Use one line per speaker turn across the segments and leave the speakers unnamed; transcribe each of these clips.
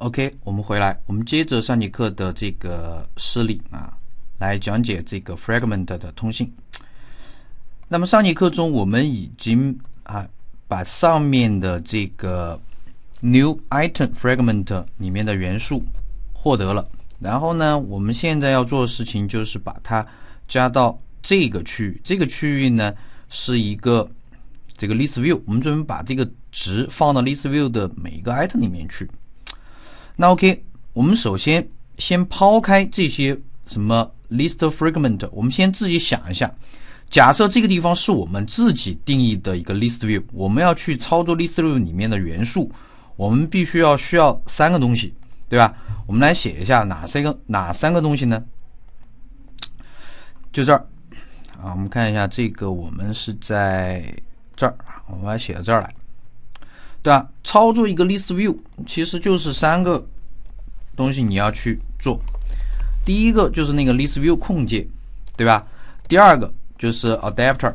OK，我们回来，我们接着上节课的这个事例啊，来讲解这个 fragment 的通信。那么上节课中，我们已经啊把上面的这个 new item fragment 里面的元素获得了。然后呢，我们现在要做的事情就是把它加到这个区域。这个区域呢是一个这个 list view，我们准备把这个值放到 list view 的每一个 item 里面去。那 OK，我们首先先抛开这些什么 list fragment，我们先自己想一下。假设这个地方是我们自己定义的一个 list view，我们要去操作 list view 里面的元素，我们必须要需要三个东西，对吧？我们来写一下哪三个哪三个东西呢？就这儿啊，我们看一下这个，我们是在这儿我们来写到这儿来。对吧？操作一个 List View 其实就是三个东西你要去做，第一个就是那个 List View 控件，对吧？第二个就是 Adapter，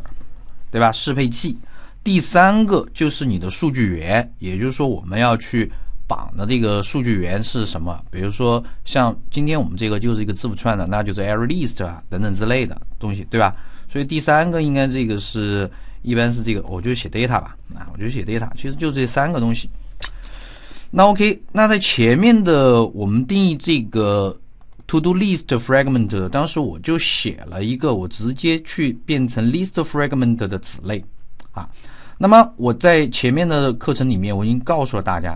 对吧？适配器。第三个就是你的数据源，也就是说我们要去绑的这个数据源是什么？比如说像今天我们这个就是一个字符串的，那就是 ArrayList 啊等等之类的东西，对吧？所以第三个应该这个是。一般是这个，我就写 data 吧。啊，我就写 data，其实就这三个东西。那 OK，那在前面的我们定义这个 To Do List Fragment，当时我就写了一个，我直接去变成 List Fragment 的子类啊。那么我在前面的课程里面我已经告诉了大家，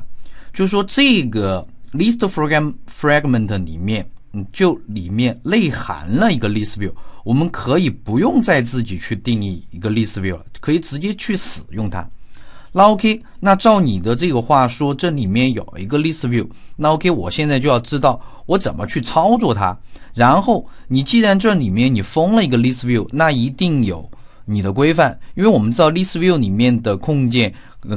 就是说这个 List Frag Fragment 里面。嗯，就里面内含了一个 list view，我们可以不用再自己去定义一个 list view 了，可以直接去使用它。那 OK，那照你的这个话说，这里面有一个 list view，那 OK，我现在就要知道我怎么去操作它。然后你既然这里面你封了一个 list view，那一定有你的规范，因为我们知道 list view 里面的控件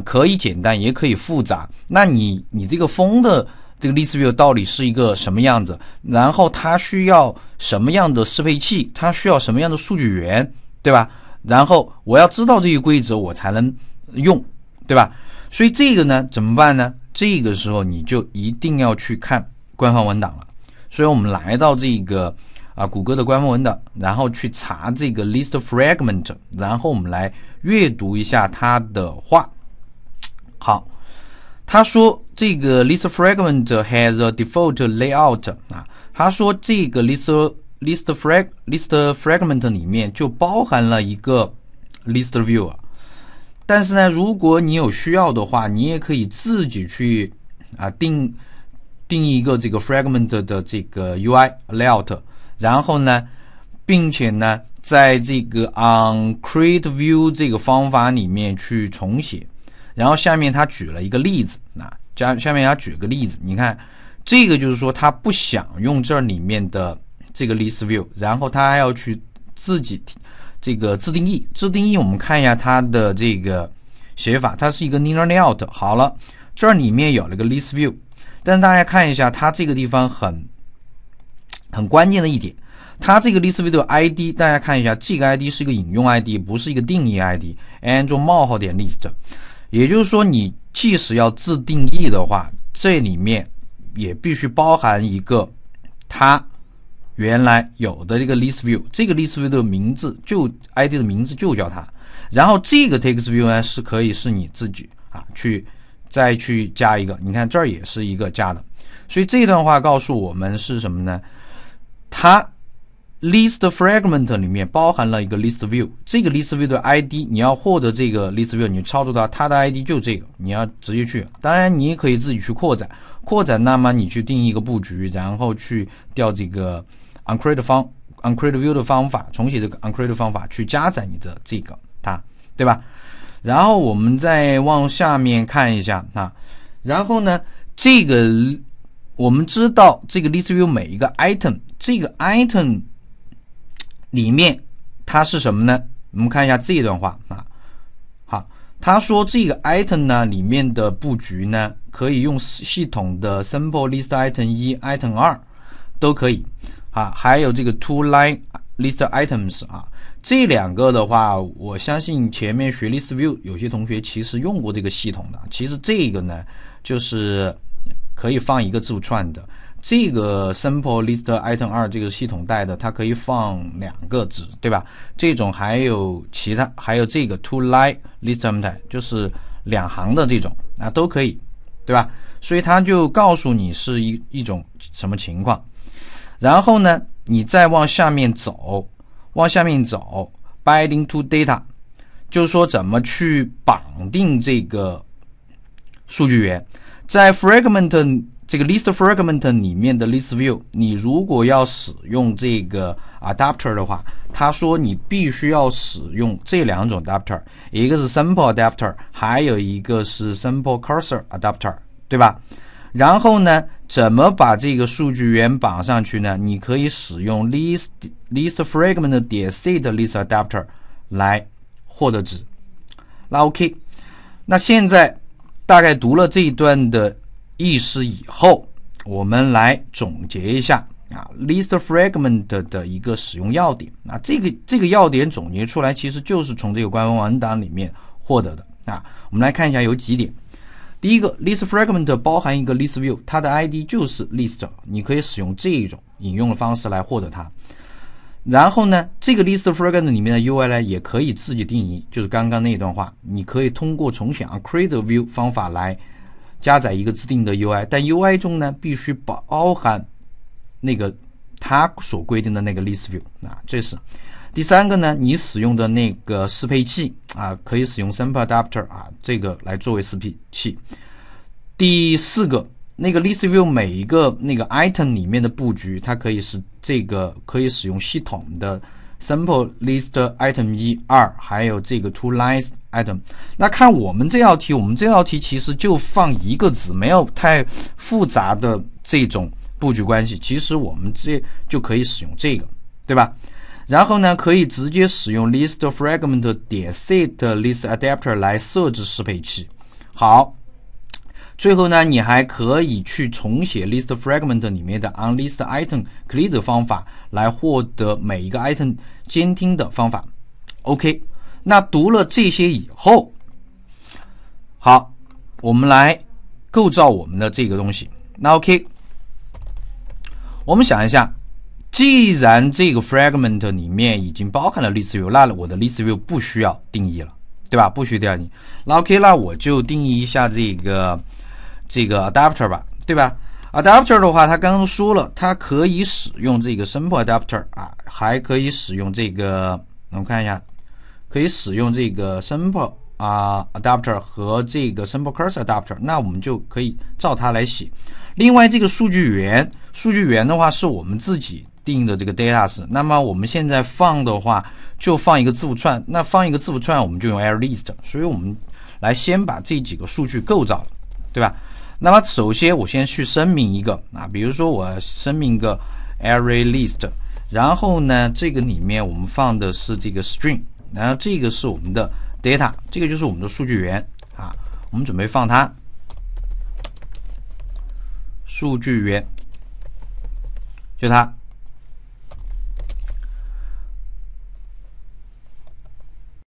可以简单也可以复杂，那你你这个封的。这个 list view 到底是一个什么样子？然后它需要什么样的适配器？它需要什么样的数据源，对吧？然后我要知道这些规则，我才能用，对吧？所以这个呢，怎么办呢？这个时候你就一定要去看官方文档了。所以我们来到这个啊，谷歌的官方文档，然后去查这个 list fragment，然后我们来阅读一下它的话。好。他说：“这个 list fragment has a default layout 啊。”他说：“这个 list list frag list fragment 里面就包含了一个 list v i e w 啊，但是呢，如果你有需要的话，你也可以自己去啊定定一个这个 fragment 的这个 UI layout。然后呢，并且呢，在这个 on create view 这个方法里面去重写。”然后下面他举了一个例子，那下下面他举个例子，你看，这个就是说他不想用这里面的这个 list view，然后他还要去自己这个自定义。自定义我们看一下它的这个写法，它是一个 l i n e r layout。好了，这里面有了个 list view，但大家看一下它这个地方很很关键的一点，它这个 list view 的 id，大家看一下这个 id 是一个引用 id，不是一个定义 id。a n d 冒号点 list。也就是说，你即使要自定义的话，这里面也必须包含一个它原来有的一个 list view，这个 list view 的名字就 ID 的名字就叫它。然后这个 text view 呢是可以是你自己啊去再去加一个。你看这儿也是一个加的。所以这段话告诉我们是什么呢？它。List fragment 里面包含了一个 List view，这个 List view 的 ID，你要获得这个 List view，你操作到它的 ID 就这个，你要直接去。当然，你也可以自己去扩展，扩展，那么你去定义一个布局，然后去调这个 u n create 方 u n create view 的方法，重写这个 u n create 方法去加载你的这个它，对吧？然后我们再往下面看一下啊，然后呢，这个我们知道这个 List view 每一个 item，这个 item。里面它是什么呢？我们看一下这一段话啊，好，他说这个 item 呢里面的布局呢可以用系统的 simple list item 一 item 二都可以啊，还有这个 two line list items 啊，这两个的话，我相信前面学 list view 有些同学其实用过这个系统的，其实这个呢就是可以放一个字符串的。这个 simple list item 二这个系统带的，它可以放两个值，对吧？这种还有其他，还有这个 two line list item 就是两行的这种啊，都可以，对吧？所以它就告诉你是一一种什么情况。然后呢，你再往下面走，往下面走 binding to data 就是说怎么去绑定这个数据源，在 fragment。这个 list fragment 里面的 list view，你如果要使用这个 adapter 的话，他说你必须要使用这两种 adapter，一个是 simple adapter，还有一个是 simple cursor adapter，对吧？然后呢，怎么把这个数据源绑上去呢？你可以使用 list list fragment 点 set list adapter 来获得值。那 OK，那现在大概读了这一段的。意思以后，我们来总结一下啊，list fragment 的一个使用要点。啊，这个这个要点总结出来，其实就是从这个官方文档里面获得的。啊，我们来看一下有几点。第一个，list fragment 包含一个 list view，它的 id 就是 list，你可以使用这一种引用的方式来获得它。然后呢，这个 list fragment 里面的 UI 呢，也可以自己定义，就是刚刚那一段话，你可以通过重选啊 c r e a t e v i e w 方法来。加载一个自定的 UI，但 UI 中呢必须包含那个它所规定的那个 ListView 啊，这是第三个呢，你使用的那个适配器啊，可以使用 SimpleAdapter 啊，这个来作为适配器。第四个，那个 ListView 每一个那个 Item 里面的布局，它可以是这个可以使用系统的 SimpleListItem 一二，还有这个 TwoLines。item，那看我们这道题，我们这道题其实就放一个子，没有太复杂的这种布局关系，其实我们这就可以使用这个，对吧？然后呢，可以直接使用 ListFragment 点 set List Adapter 来设置适配器。好，最后呢，你还可以去重写 ListFragment 里面的 on List Item c l a r 的方法来获得每一个 item 监听的方法。OK。那读了这些以后，好，我们来构造我们的这个东西。那 OK，我们想一下，既然这个 fragment 里面已经包含了 listview，那我的 listview 不需要定义了，对吧？不需要你。那 OK，那我就定义一下这个这个 adapter 吧，对吧？adapter 的话，他刚刚说了，它可以使用这个 simple adapter 啊，还可以使用这个，我们看一下。可以使用这个 simple 啊 adapter 和这个 simple cursor adapter，那我们就可以照它来写。另外，这个数据源数据源的话是我们自己定的这个 datas。那么我们现在放的话就放一个字符串。那放一个字符串，我们就用 array list。所以我们来先把这几个数据构造了，对吧？那么首先我先去声明一个啊，比如说我声明一个 array list，然后呢，这个里面我们放的是这个 string。然后这个是我们的 data，这个就是我们的数据源啊，我们准备放它，数据源就它。